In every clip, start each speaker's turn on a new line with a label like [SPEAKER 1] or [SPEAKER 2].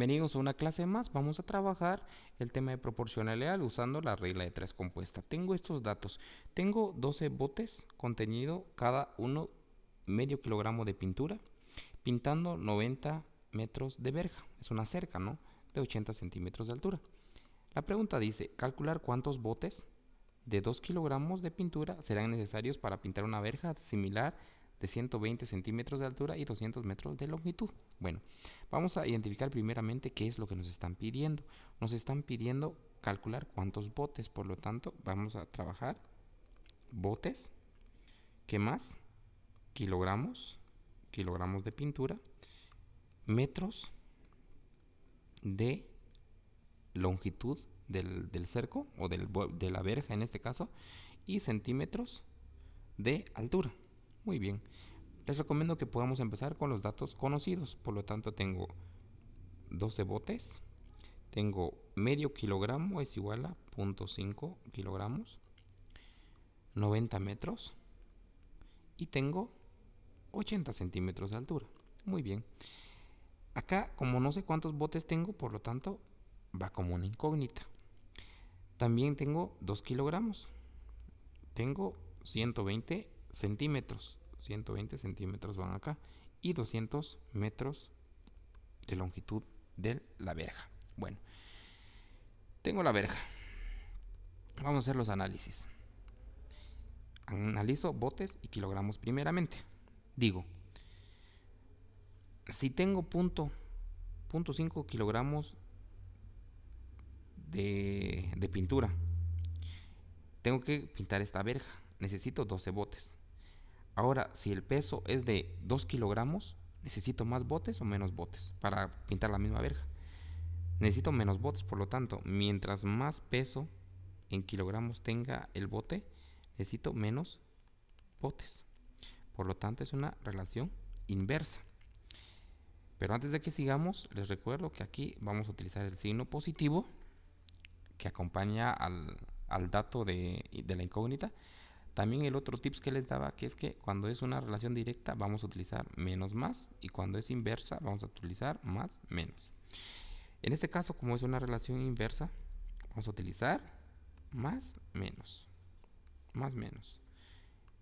[SPEAKER 1] Bienvenidos a una clase más, vamos a trabajar el tema de proporcionalidad usando la regla de tres compuesta. Tengo estos datos, tengo 12 botes contenido cada uno medio kilogramo de pintura, pintando 90 metros de verja, es una cerca ¿no? de 80 centímetros de altura. La pregunta dice, calcular cuántos botes de 2 kilogramos de pintura serán necesarios para pintar una verja similar de 120 centímetros de altura y 200 metros de longitud. Bueno, vamos a identificar primeramente qué es lo que nos están pidiendo. Nos están pidiendo calcular cuántos botes, por lo tanto vamos a trabajar botes, ¿qué más? Kilogramos, kilogramos de pintura, metros de longitud del, cerco o de la verja en este caso y centímetros de altura. Muy bien. Les recomiendo que podamos empezar con los datos conocidos. Por lo tanto, tengo 12 botes. Tengo medio kilogramo es igual a 0.5 kilogramos. 90 metros. Y tengo 80 centímetros de altura. Muy bien. Acá, como no sé cuántos botes tengo, por lo tanto, va como una incógnita. También tengo 2 kilogramos. Tengo 120 centímetros, 120 centímetros van acá y 200 metros de longitud de la verja. Bueno, tengo la verja. Vamos a hacer los análisis. Analizo botes y kilogramos primeramente. Digo, si tengo punto, punto 5 kilogramos de, de pintura, tengo que pintar esta verja. Necesito 12 botes. Ahora, si el peso es de 2 kilogramos, necesito más botes o menos botes para pintar la misma verja. Necesito menos botes, por lo tanto, mientras más peso en kilogramos tenga el bote, necesito menos botes. Por lo tanto, es una relación inversa. Pero antes de que sigamos, les recuerdo que aquí vamos a utilizar el signo positivo que acompaña al, dato de la incógnita también el otro tips que les daba, que es que cuando es una relación directa vamos a utilizar menos más y cuando es inversa vamos a utilizar más menos. En este caso, como es una relación inversa, vamos a utilizar más menos. Más menos.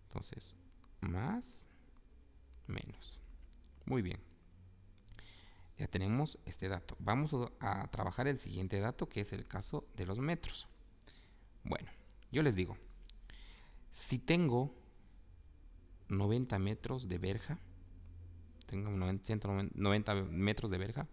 [SPEAKER 1] Entonces, más menos. Muy bien. Ya tenemos este dato. Vamos a trabajar el siguiente dato que es el caso de los metros. Bueno, yo les digo, si tengo 90 metros de verja, tengo 90 metros de verja,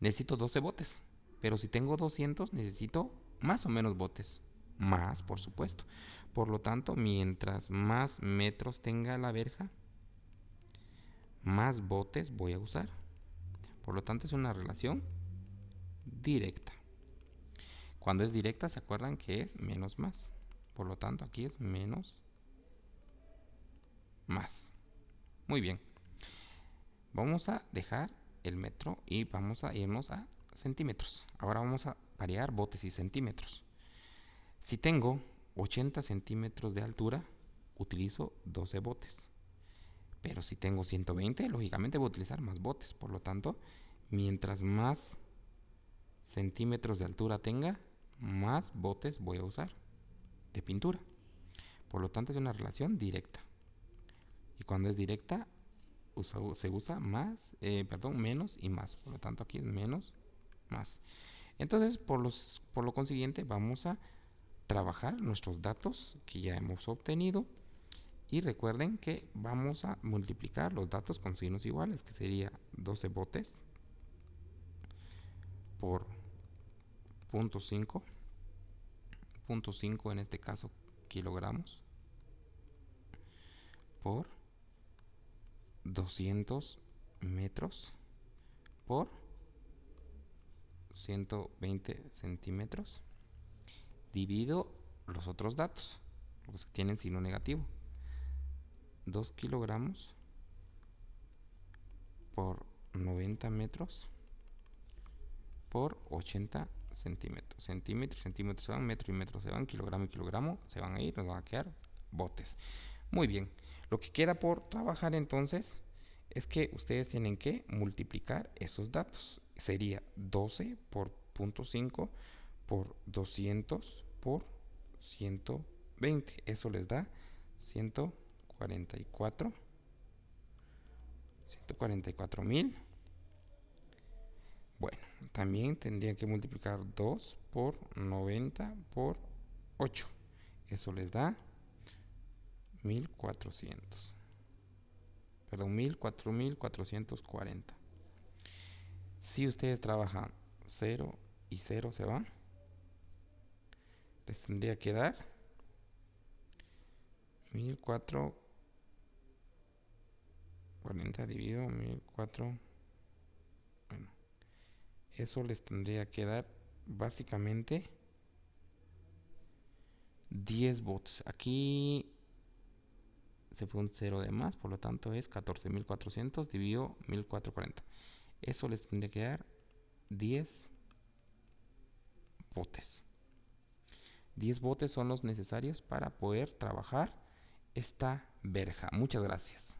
[SPEAKER 1] necesito 12 botes. Pero si tengo 200, necesito más o menos botes. Más, por supuesto. Por lo tanto, mientras más metros tenga la verja, más botes voy a usar. Por lo tanto, es una relación directa. Cuando es directa, se acuerdan que es menos más. Por lo tanto, aquí es menos más. Muy bien. Vamos a dejar el metro y vamos a irnos a centímetros. Ahora vamos a variar botes y centímetros. Si tengo 80 centímetros de altura, utilizo 12 botes. Pero si tengo 120, lógicamente voy a utilizar más botes. Por lo tanto, mientras más centímetros de altura tenga, más botes voy a usar de pintura. Por lo tanto, es una relación directa. Y cuando es directa, se usa más, eh, perdón, menos y más. Por lo tanto, aquí es menos, más. Entonces, por, los, por lo consiguiente, vamos a trabajar nuestros datos que ya hemos obtenido. Y recuerden que vamos a multiplicar los datos con signos iguales, que sería 12 botes por 0.5 2.5 en este caso kilogramos por 200 metros por 120 centímetros divido los otros datos los que tienen signo negativo 2 kilogramos por 90 metros por 80 centímetros, centímetros, centímetros se van, metro y metro se van, kilogramo y kilogramo se van a ir, nos van a quedar botes. Muy bien, lo que queda por trabajar entonces es que ustedes tienen que multiplicar esos datos. Sería 12 por 0.5 por 200 por 120. Eso les da 144 144 mil bueno, también tendría que multiplicar 2 por 90 por 8. Eso les da 1400. Perdón, 1440 Si ustedes trabajan 0 y 0 se van, les tendría que dar 1440 dividido 1440 eso les tendría que dar básicamente 10 bots. Aquí se fue un 0 de más, por lo tanto es 14.400 dividido 1.440. Eso les tendría que dar 10 botes. 10 botes son los necesarios para poder trabajar esta verja. Muchas gracias.